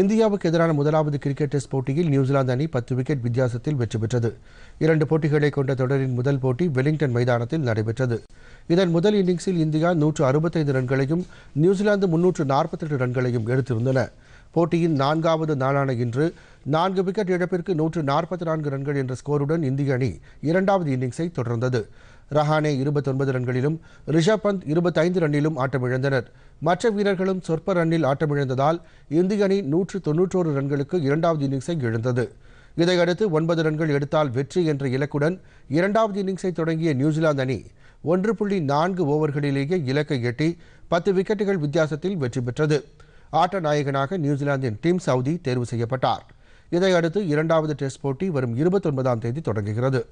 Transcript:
இந்தியாவுக்கு எதிரான முதலாவது கிரிக்கெட் டெஸ்ட் போட்டியில் நியூசிலாந்து அணி பத்து விக்கெட் வித்தியாசத்தில் வெற்றி பெற்றது இரண்டு போட்டிகளை கொண்ட தொடரின் முதல் போட்டி வெலிங்டன் மைதானத்தில் நடைபெற்றது இதன் முதல் இன்னிங்ஸில் இந்தியா நூற்று அறுபத்தைந்து ரன்களையும் நியூசிலாந்து முன்னூற்று நாற்பத்தெட்டு ரன்களையும் எடுத்திருந்தன போட்டியின் நான்காவது நாளான இன்று நான்கு விக்கெட் இழப்பிற்கு நூற்று நாற்பத்தி நான்கு ரன்கள் என்ற ஸ்கோருடன் இந்திய அணி இரண்டாவது இன்னிங்ஸை தொடர்ந்தது ரஹானே இருபத்தொன்பது ரன்களிலும் ரிஷப் பந்த் இருபத்தைந்து ரன்னிலும் ஆட்டமிழந்தனர் மற்ற வீரர்களும் சொற்ப ரன்னில் ஆட்டமிழந்ததால் இந்திய அணி நூற்று தொன்னூற்றோரு ரன்களுக்கு இரண்டாவது இன்னிங்ஸை இழந்தது இதையடுத்து ஒன்பது ரன்கள் எடுத்தால் வெற்றி என்ற இலக்குடன் இரண்டாவது இன்னிங்ஸை தொடங்கிய நியூசிலாந்து அணி ஒன்று புள்ளி நான்கு ஓவர்களிலேயே இலக்கை எட்டி பத்து விக்கெட்டுகள் வித்தியாசத்தில் வெற்றி பெற்றது ஆட்ட நாயகனாக நியூசிலாந்தின் டீம் சவுதி தேர்வு செய்யப்பட்டார் இதையடுத்து இரண்டாவது டெஸ்ட் போட்டி வரும் இருபத்தொன்பதாம் தேதி தொடங்குகிறது